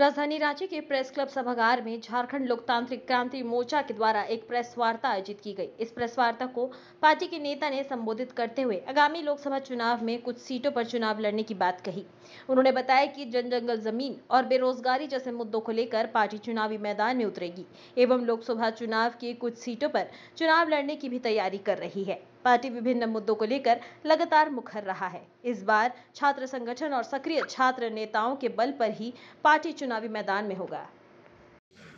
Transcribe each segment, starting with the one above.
राजधानी रांची के press club सभागार में झारखंड लोकतांत्रिक क्रांति मोर्चा के द्वारा एक प्रेस वार्ता आयोजित की गई इस प्रेस वार्ता को पार्टी के नेता ने संबोधित करते हुए आगामी लोकसभा चुनाव में कुछ सीटों पर चुनाव लड़ने की बात कही उन्होंने बताया कि जन जंगल जमीन और बेरोजगारी जैसे मुद्दों को लेकर पार्टी चुनावी मैदान में उतरेगी एवं लोकसभा चुनाव की कुछ सीटों पर चुनाव लड़ने की भी तैयारी कर रही है पार्टी विभिन्न मुद्दों को लेकर लगातार मुखर रहा है इस बार छात्र संगठन और सक्रिय छात्र नेताओं के बल पर ही पार्टी चुनावी मैदान में होगा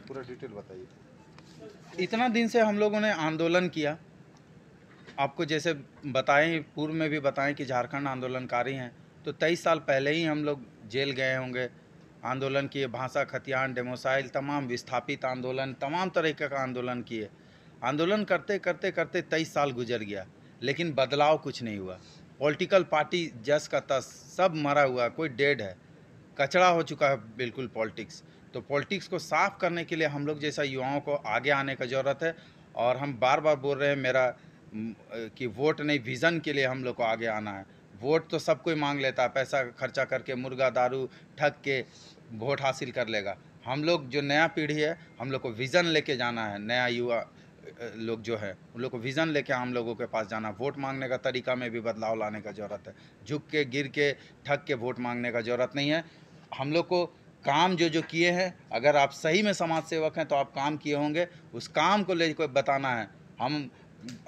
पूरा डिटेल बताइए इतना दिन से हम लोगों ने आंदोलन किया आपको जैसे बताएं पूर्व में भी बताएं कि झारखंड आंदोलनकारी हैं तो तेईस साल पहले ही हम लोग जेल गए होंगे आंदोलन किए भाषा खतियान डेमोसाइल तमाम विस्थापित आंदोलन तमाम तरीके का आंदोलन किए आंदोलन करते करते करते तेईस साल गुजर गया लेकिन बदलाव कुछ नहीं हुआ पॉलिटिकल पार्टी जस का तस सब मरा हुआ कोई डेड है कचरा हो चुका है बिल्कुल पॉलिटिक्स तो पॉलिटिक्स को साफ करने के लिए हम लोग जैसा युवाओं को आगे आने का ज़रूरत है और हम बार बार बोल रहे हैं मेरा कि वोट नहीं विज़न के लिए हम लोग को आगे आना है वोट तो सब कोई मांग लेता है पैसा खर्चा करके मुर्गा दारू ठग के वोट हासिल कर लेगा हम लोग जो नया पीढ़ी है हम लोग को विज़न लेके जाना है नया युवा लोग जो है उन लोग को विज़न लेके आम लोगों के पास जाना वोट मांगने का तरीका में भी बदलाव लाने का ज़रूरत है झुक के गिर के ठक के वोट मांगने का ज़रूरत नहीं है हम लोग को काम जो जो किए हैं अगर आप सही में समाज सेवक हैं तो आप काम किए होंगे उस काम को ले को बताना है हम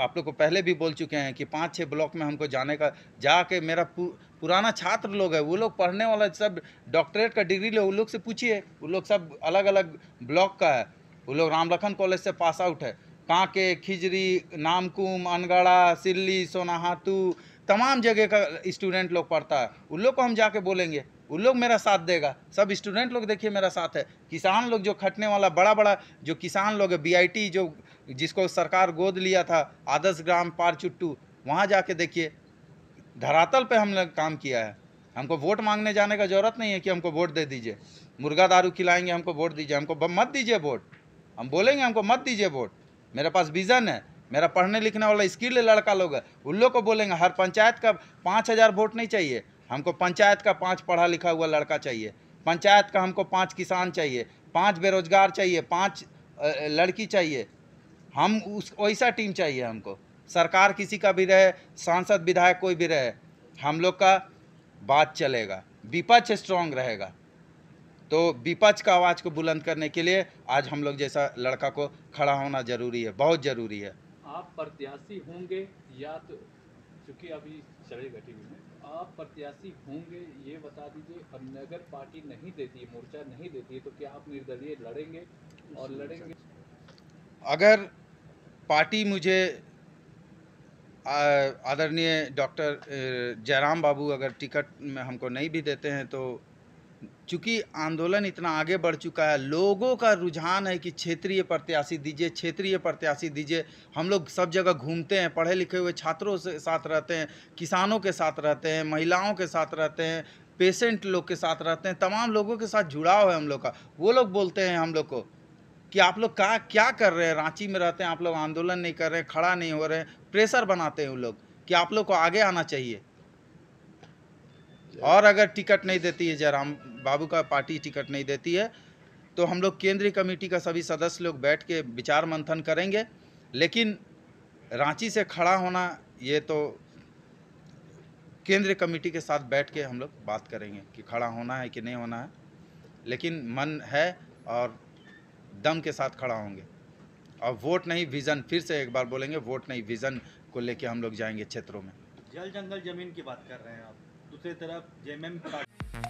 आप लोग को पहले भी बोल चुके हैं कि पाँच छः ब्लॉक में हमको जाने का जाके मेरा पु, पुराना छात्र लोग है वो लोग पढ़ने वाला सब डॉक्टरेट का डिग्री लोग उन लोग से पूछिए वो लोग सब अलग अलग ब्लॉक का है वो लोग राम लखन कॉलेज से पास आउट है कांके खिजरी नामकुम अनगढ़ा सिल्ली सोनाहातू तमाम जगह का स्टूडेंट लोग पढ़ता है उन लोग को हम जाके बोलेंगे उन लोग मेरा साथ देगा सब स्टूडेंट लोग देखिए मेरा साथ है किसान लोग जो खटने वाला बड़ा बड़ा जो किसान लोग है बीआईटी जो जिसको सरकार गोद लिया था आदर्श ग्राम पार चुट्टू वहाँ जाके देखिए धरातल पे हमने काम किया है हमको वोट मांगने जाने का ज़रूरत नहीं है कि हमको वोट दे दीजिए मुर्गा दारू खिलाएंगे हमको वोट दीजिए हमको मत दीजिए वोट हम बोलेंगे हमको मत दीजिए वोट मेरे पास विज़न है मेरा पढ़ने लिखने वाला स्किल है लड़का लोग है उन लोग को बोलेंगे हर पंचायत का पाँच हज़ार वोट नहीं चाहिए हमको पंचायत का पाँच पढ़ा लिखा हुआ लड़का चाहिए पंचायत का हमको पाँच किसान चाहिए पाँच बेरोजगार चाहिए पाँच लड़की चाहिए हम उस वैसा टीम चाहिए हमको सरकार किसी का भी रहे सांसद विधायक कोई भी रहे हम लोग का बात चलेगा विपक्ष स्ट्रांग रहेगा तो विपक्ष का आवाज़ को बुलंद करने के लिए आज हम लोग जैसा लड़का को खड़ा होना ज़रूरी है बहुत ज़रूरी है आप प्रत्याशी होंगे या तो चूँकि अभी चले घटी हुई आप प्रत्याशी होंगे ये बता दीजिए अब नगर पार्टी नहीं देती मोर्चा नहीं देती तो क्या आप निर्दलीय लड़ेंगे और लड़ेंगे अगर पार्टी मुझे आदरणीय डॉक्टर जयराम बाबू अगर टिकट में हमको नहीं भी देते हैं तो चूँकि आंदोलन इतना आगे बढ़ चुका है लोगों का रुझान है कि क्षेत्रीय प्रत्याशी दीजिए क्षेत्रीय प्रत्याशी दीजिए हम लोग सब जगह घूमते हैं पढ़े लिखे हुए छात्रों के साथ रहते हैं किसानों के साथ रहते हैं महिलाओं के साथ रहते हैं पेशेंट लोग के साथ रहते हैं तमाम लोगों के साथ जुड़ाव है हम लोग का वो लोग बोलते हैं हम लोग को कि आप लोग का क्या कर रहे हैं रांची में रहते हैं आप लोग आंदोलन नहीं कर रहे हैं खड़ा नहीं हो रहे हैं प्रेशर बनाते हैं वो लोग कि आप लोग को आगे आना चाहिए और अगर टिकट नहीं देती है जयराम बाबू का पार्टी टिकट नहीं देती है तो हम लोग केंद्रीय कमेटी का सभी सदस्य लोग बैठ के विचार मंथन करेंगे लेकिन रांची से खड़ा होना ये तो केंद्रीय कमेटी के साथ बैठ के हम लोग बात करेंगे कि खड़ा होना है कि नहीं होना है लेकिन मन है और दम के साथ खड़ा होंगे और वोट नहीं विज़न फिर से एक बार बोलेंगे वोट नहीं विज़न को लेके हम लोग जाएंगे क्षेत्रों में जल जंगल जमीन की बात कर रहे हैं आप दूसरी तरफ जेएमएम